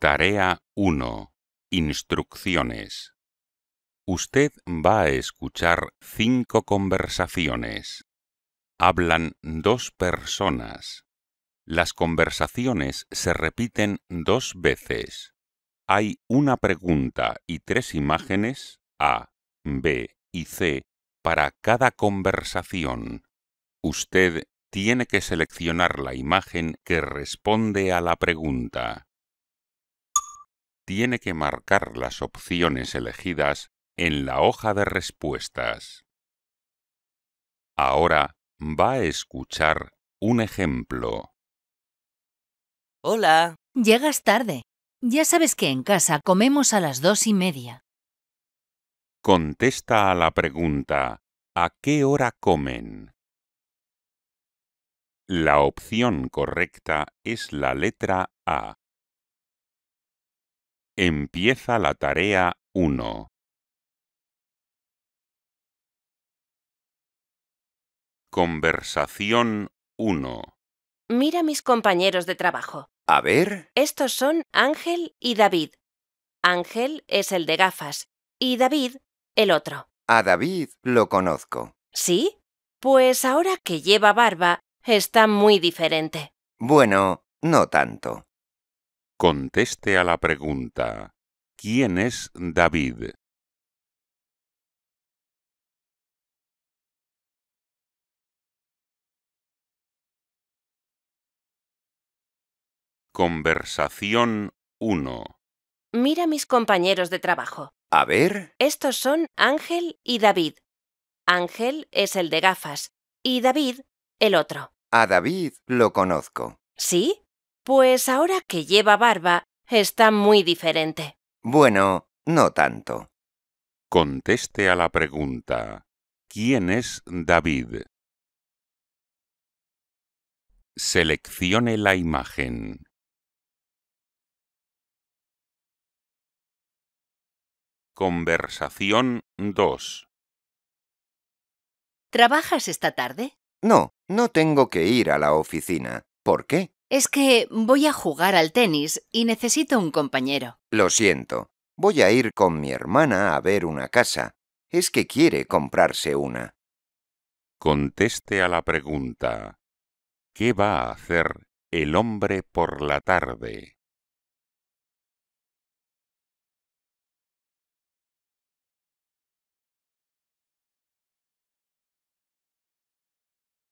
Tarea 1. Instrucciones. Usted va a escuchar cinco conversaciones. Hablan dos personas. Las conversaciones se repiten dos veces. Hay una pregunta y tres imágenes, A, B y C, para cada conversación. Usted tiene que seleccionar la imagen que responde a la pregunta tiene que marcar las opciones elegidas en la hoja de respuestas. Ahora va a escuchar un ejemplo. Hola. Llegas tarde. Ya sabes que en casa comemos a las dos y media. Contesta a la pregunta ¿A qué hora comen? La opción correcta es la letra A. Empieza la tarea 1. Conversación 1. Mira mis compañeros de trabajo. A ver. Estos son Ángel y David. Ángel es el de gafas y David el otro. A David lo conozco. ¿Sí? Pues ahora que lleva barba, está muy diferente. Bueno, no tanto. Conteste a la pregunta, ¿quién es David? Conversación 1. Mira mis compañeros de trabajo. A ver. Estos son Ángel y David. Ángel es el de gafas y David el otro. A David lo conozco. ¿Sí? pues ahora que lleva barba está muy diferente. Bueno, no tanto. Conteste a la pregunta, ¿quién es David? Seleccione la imagen. Conversación 2. ¿Trabajas esta tarde? No, no tengo que ir a la oficina. ¿Por qué? Es que voy a jugar al tenis y necesito un compañero. Lo siento. Voy a ir con mi hermana a ver una casa. Es que quiere comprarse una. Conteste a la pregunta. ¿Qué va a hacer el hombre por la tarde?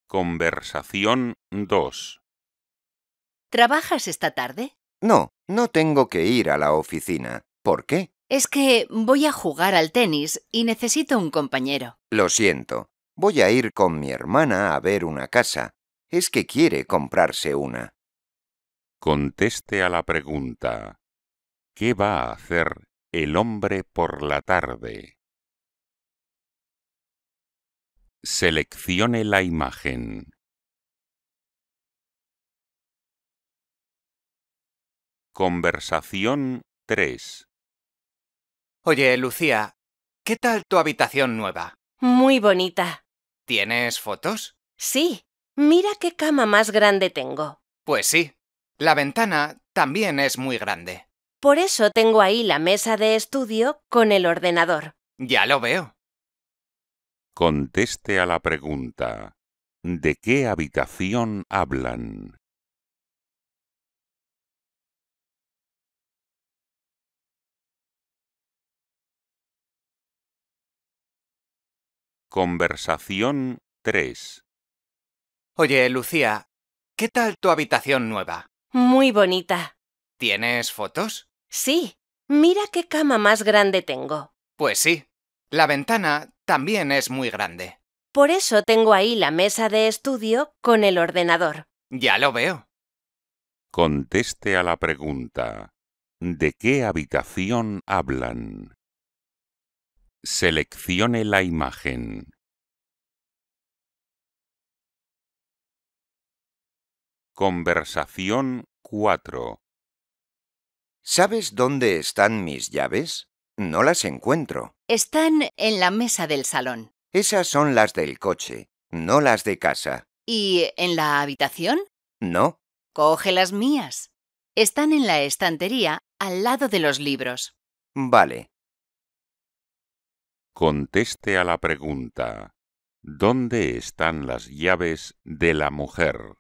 Conversación 2 ¿Trabajas esta tarde? No, no tengo que ir a la oficina. ¿Por qué? Es que voy a jugar al tenis y necesito un compañero. Lo siento. Voy a ir con mi hermana a ver una casa. Es que quiere comprarse una. Conteste a la pregunta. ¿Qué va a hacer el hombre por la tarde? Seleccione la imagen. Conversación 3 Oye, Lucía, ¿qué tal tu habitación nueva? Muy bonita. ¿Tienes fotos? Sí. Mira qué cama más grande tengo. Pues sí. La ventana también es muy grande. Por eso tengo ahí la mesa de estudio con el ordenador. Ya lo veo. Conteste a la pregunta. ¿De qué habitación hablan? Conversación 3. Oye, Lucía, ¿qué tal tu habitación nueva? Muy bonita. ¿Tienes fotos? Sí. Mira qué cama más grande tengo. Pues sí. La ventana también es muy grande. Por eso tengo ahí la mesa de estudio con el ordenador. Ya lo veo. Conteste a la pregunta. ¿De qué habitación hablan? Seleccione la imagen. Conversación 4 ¿Sabes dónde están mis llaves? No las encuentro. Están en la mesa del salón. Esas son las del coche, no las de casa. ¿Y en la habitación? No. Coge las mías. Están en la estantería al lado de los libros. Vale conteste a la pregunta ¿Dónde están las llaves de la mujer?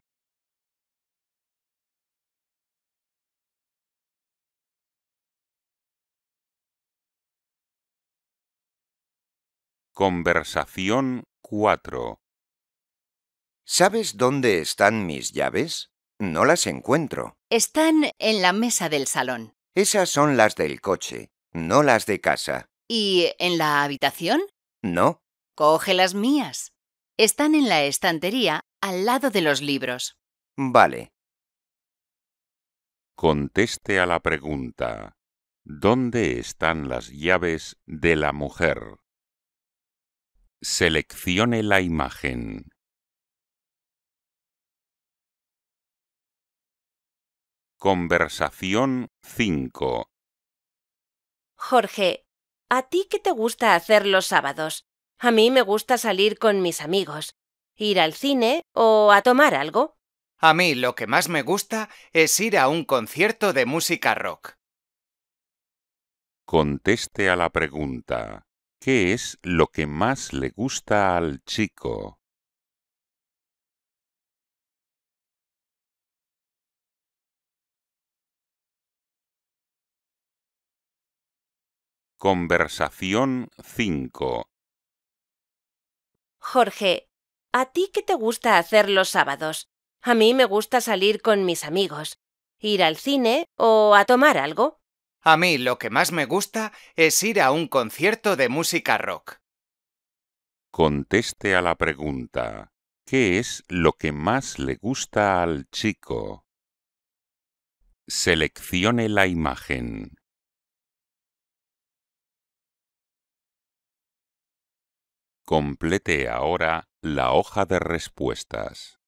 Conversación 4 ¿Sabes dónde están mis llaves? No las encuentro. Están en la mesa del salón. Esas son las del coche, no las de casa. ¿Y en la habitación? No. Coge las mías. Están en la estantería al lado de los libros. Vale. Conteste a la pregunta. ¿Dónde están las llaves de la mujer? Seleccione la imagen. Conversación 5 Jorge, ¿A ti qué te gusta hacer los sábados? A mí me gusta salir con mis amigos, ir al cine o a tomar algo. A mí lo que más me gusta es ir a un concierto de música rock. Conteste a la pregunta, ¿qué es lo que más le gusta al chico? Conversación 5 Jorge, ¿a ti qué te gusta hacer los sábados? A mí me gusta salir con mis amigos, ir al cine o a tomar algo. A mí lo que más me gusta es ir a un concierto de música rock. Conteste a la pregunta. ¿Qué es lo que más le gusta al chico? Seleccione la imagen. Complete ahora la hoja de respuestas.